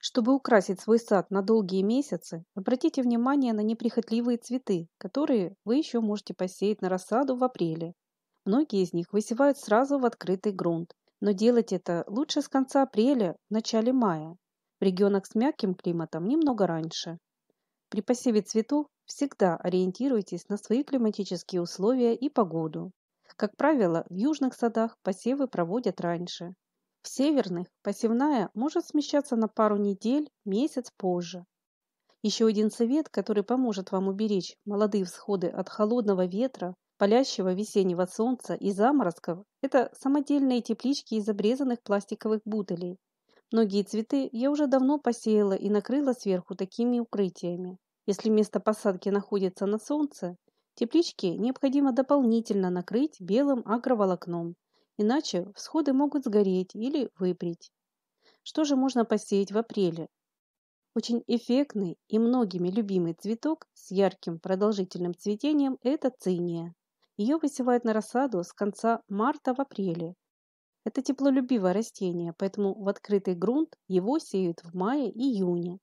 Чтобы украсить свой сад на долгие месяцы, обратите внимание на неприхотливые цветы, которые вы еще можете посеять на рассаду в апреле. Многие из них высевают сразу в открытый грунт, но делать это лучше с конца апреля в начале мая, в регионах с мягким климатом немного раньше. При посеве цветов всегда ориентируйтесь на свои климатические условия и погоду. Как правило, в южных садах посевы проводят раньше, в северных посевная может смещаться на пару недель, месяц позже. Еще один совет, который поможет вам уберечь молодые всходы от холодного ветра, палящего весеннего солнца и заморозков, это самодельные теплички из обрезанных пластиковых бутылей. Многие цветы я уже давно посеяла и накрыла сверху такими укрытиями. Если место посадки находится на солнце, теплички необходимо дополнительно накрыть белым агроволокном, иначе всходы могут сгореть или выбрить. Что же можно посеять в апреле? Очень эффектный и многими любимый цветок с ярким продолжительным цветением – это циния. Ее высевают на рассаду с конца марта в апреле. Это теплолюбивое растение, поэтому в открытый грунт его сеют в мае-июне.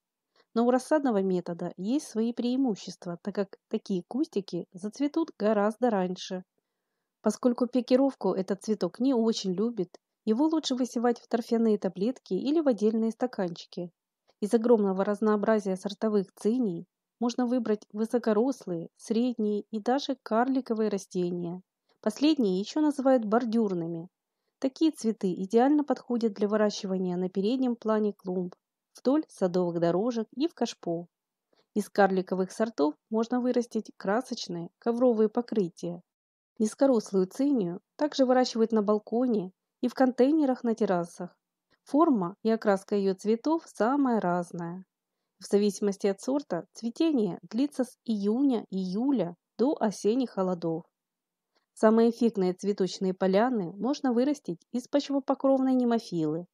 Но у рассадного метода есть свои преимущества, так как такие кустики зацветут гораздо раньше – Поскольку пикировку этот цветок не очень любит, его лучше высевать в торфяные таблетки или в отдельные стаканчики. Из огромного разнообразия сортовых циний можно выбрать высокорослые, средние и даже карликовые растения. Последние еще называют бордюрными. Такие цветы идеально подходят для выращивания на переднем плане клумб, вдоль садовых дорожек и в кашпо. Из карликовых сортов можно вырастить красочные ковровые покрытия, Низкорослую цинию также выращивают на балконе и в контейнерах на террасах. Форма и окраска ее цветов самая разная. В зависимости от сорта цветение длится с июня-июля до осенних холодов. Самые эффектные цветочные поляны можно вырастить из почвопокровной немофилы.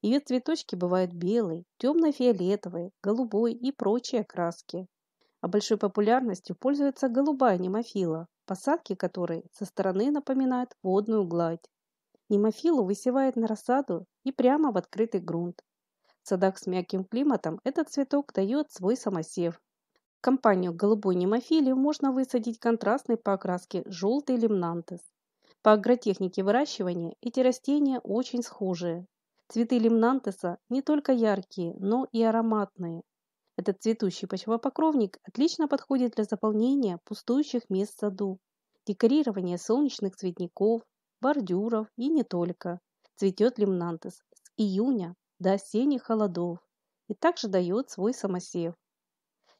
Ее цветочки бывают белые, темно фиолетовые, голубой и прочие окраски. А большой популярностью пользуется голубая немофила, посадки которой со стороны напоминают водную гладь. Немофилу высевает на рассаду и прямо в открытый грунт. В садах с мягким климатом этот цветок дает свой самосев. В компанию голубой немофили можно высадить контрастный по окраске желтый лимнантес. По агротехнике выращивания эти растения очень схожие. Цветы лимнантеса не только яркие, но и ароматные, этот цветущий почвопокровник отлично подходит для заполнения пустующих мест саду, декорирования солнечных цветников, бордюров и не только. Цветет лимнантес с июня до осенних холодов и также дает свой самосев.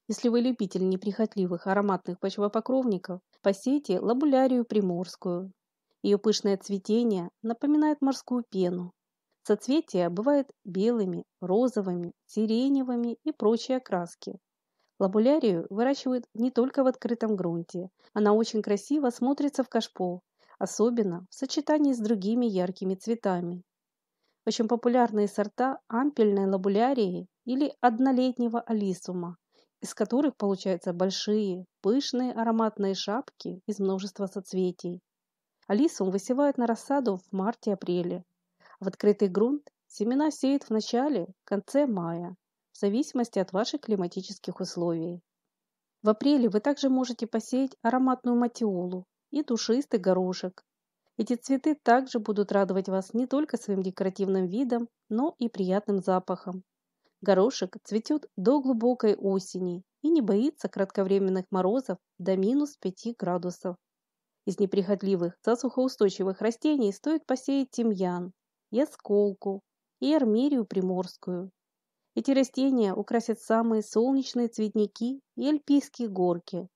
Если вы любитель неприхотливых ароматных почвопокровников, посейте лабулярию приморскую. Ее пышное цветение напоминает морскую пену Соцветия бывают белыми, розовыми, сиреневыми и прочие окраски. Лабулярию выращивают не только в открытом грунте. Она очень красиво смотрится в кашпо, особенно в сочетании с другими яркими цветами. Очень популярные сорта ампельной лабулярии или однолетнего алисума, из которых получаются большие, пышные ароматные шапки из множества соцветий. Алисум высевают на рассаду в марте-апреле в открытый грунт семена сеют в начале, конце мая, в зависимости от ваших климатических условий. В апреле вы также можете посеять ароматную матиолу и душистый горошек. Эти цветы также будут радовать вас не только своим декоративным видом, но и приятным запахом. Горошек цветет до глубокой осени и не боится кратковременных морозов до минус 5 градусов. Из неприхотливых, засухоустойчивых растений стоит посеять тимьян, и и армерию приморскую. Эти растения украсят самые солнечные цветники и альпийские горки.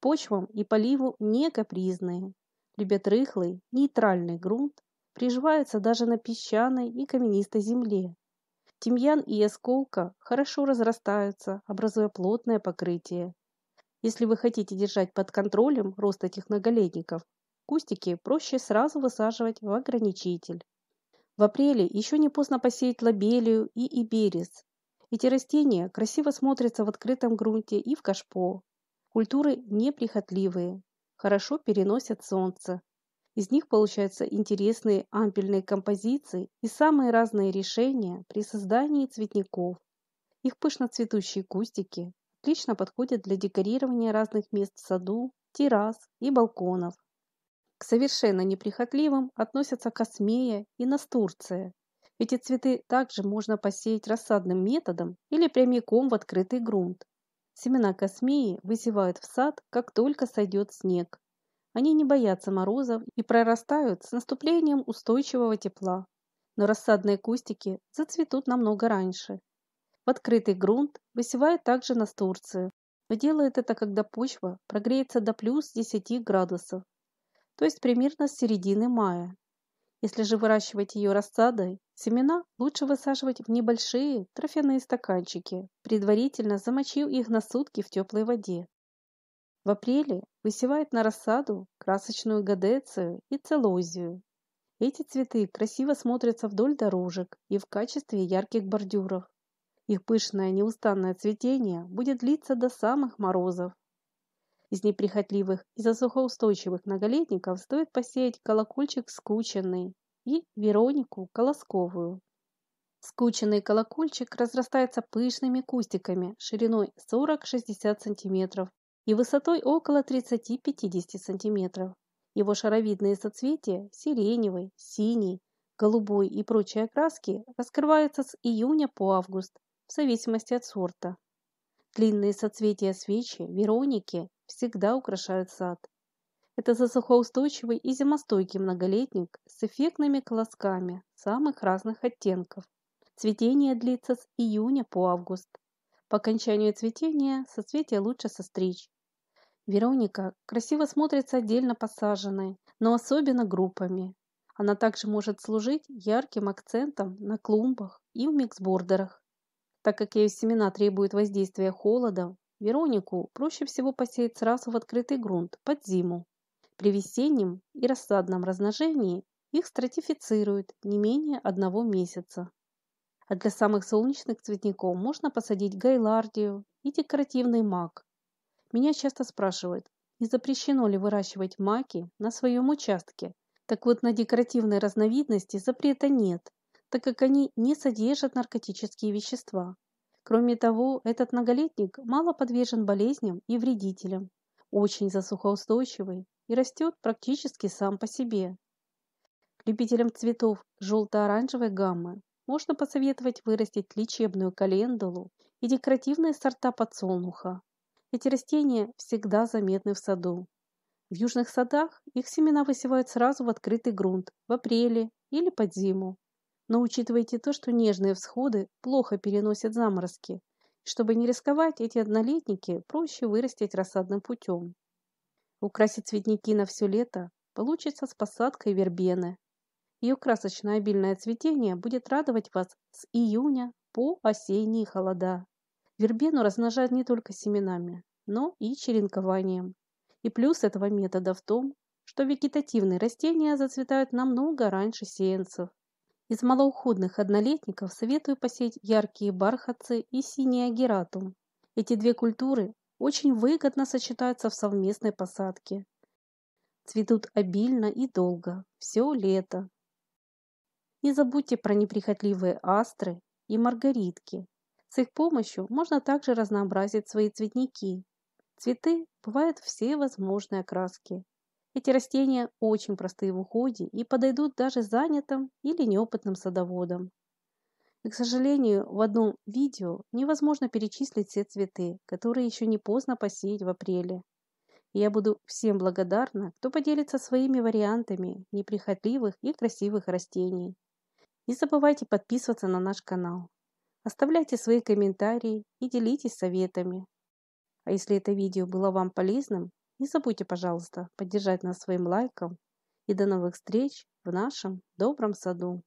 Почвам и поливу не капризные. Любят рыхлый, нейтральный грунт, приживаются даже на песчаной и каменистой земле. Тимьян и осколка хорошо разрастаются, образуя плотное покрытие. Если вы хотите держать под контролем рост этих многолетников, кустики проще сразу высаживать в ограничитель. В апреле еще не поздно посеять лобелию и иберис. Эти растения красиво смотрятся в открытом грунте и в кашпо. Культуры неприхотливые, хорошо переносят солнце. Из них получаются интересные ампельные композиции и самые разные решения при создании цветников. Их пышно цветущие кустики отлично подходят для декорирования разных мест в саду, террас и балконов совершенно неприхотливым относятся космея и настурция. Эти цветы также можно посеять рассадным методом или прямиком в открытый грунт. Семена космеи высевают в сад, как только сойдет снег. Они не боятся морозов и прорастают с наступлением устойчивого тепла. Но рассадные кустики зацветут намного раньше. В открытый грунт высевают также настурцию, но делают это, когда почва прогреется до плюс 10 градусов то есть примерно с середины мая. Если же выращивать ее рассадой, семена лучше высаживать в небольшие трофяные стаканчики, предварительно замочив их на сутки в теплой воде. В апреле высевают на рассаду красочную гадецию и целозию. Эти цветы красиво смотрятся вдоль дорожек и в качестве ярких бордюров. Их пышное неустанное цветение будет длиться до самых морозов, из неприхотливых и засухоустойчивых многолетников стоит посеять колокольчик скученный и Веронику колосковую. Скученный колокольчик разрастается пышными кустиками шириной 40-60 см и высотой около 30-50 см. Его шаровидные соцветия сиреневой, синей, голубой и прочие окраски раскрываются с июня по август в зависимости от сорта. Длинные соцветия свечи, вероники всегда украшают сад. Это засухоустойчивый и зимостойкий многолетник с эффектными колосками самых разных оттенков. Цветение длится с июня по август. По окончанию цветения соцветия лучше состричь. Вероника красиво смотрится отдельно посаженной, но особенно группами. Она также может служить ярким акцентом на клумбах и в миксбордерах. Так как ее семена требуют воздействия холода, Веронику проще всего посеять сразу в открытый грунт, под зиму. При весеннем и рассадном размножении их стратифицируют не менее одного месяца. А для самых солнечных цветников можно посадить гайлардию и декоративный мак. Меня часто спрашивают, не запрещено ли выращивать маки на своем участке. Так вот, на декоративной разновидности запрета нет так как они не содержат наркотические вещества. Кроме того, этот многолетник мало подвержен болезням и вредителям, очень засухоустойчивый и растет практически сам по себе. Любителям цветов желто-оранжевой гаммы можно посоветовать вырастить лечебную календулу и декоративные сорта подсолнуха. Эти растения всегда заметны в саду. В южных садах их семена высевают сразу в открытый грунт в апреле или под зиму. Но учитывайте то, что нежные всходы плохо переносят заморозки. Чтобы не рисковать, эти однолетники проще вырастить рассадным путем. Украсить цветники на все лето получится с посадкой вербены. Ее красочное обильное цветение будет радовать вас с июня по осенние холода. Вербену размножают не только семенами, но и черенкованием. И плюс этого метода в том, что вегетативные растения зацветают намного раньше сеянцев. Из малоуходных однолетников советую посеять яркие бархатцы и синий агератум. Эти две культуры очень выгодно сочетаются в совместной посадке. Цветут обильно и долго, все лето. Не забудьте про неприхотливые астры и маргаритки. С их помощью можно также разнообразить свои цветники. Цветы бывают все возможные окраски. Эти растения очень простые в уходе и подойдут даже занятым или неопытным садоводам. И, к сожалению, в одном видео невозможно перечислить все цветы, которые еще не поздно посеять в апреле. И я буду всем благодарна, кто поделится своими вариантами неприхотливых и красивых растений. Не забывайте подписываться на наш канал. Оставляйте свои комментарии и делитесь советами. А если это видео было вам полезным, не забудьте, пожалуйста, поддержать нас своим лайком. И до новых встреч в нашем добром саду.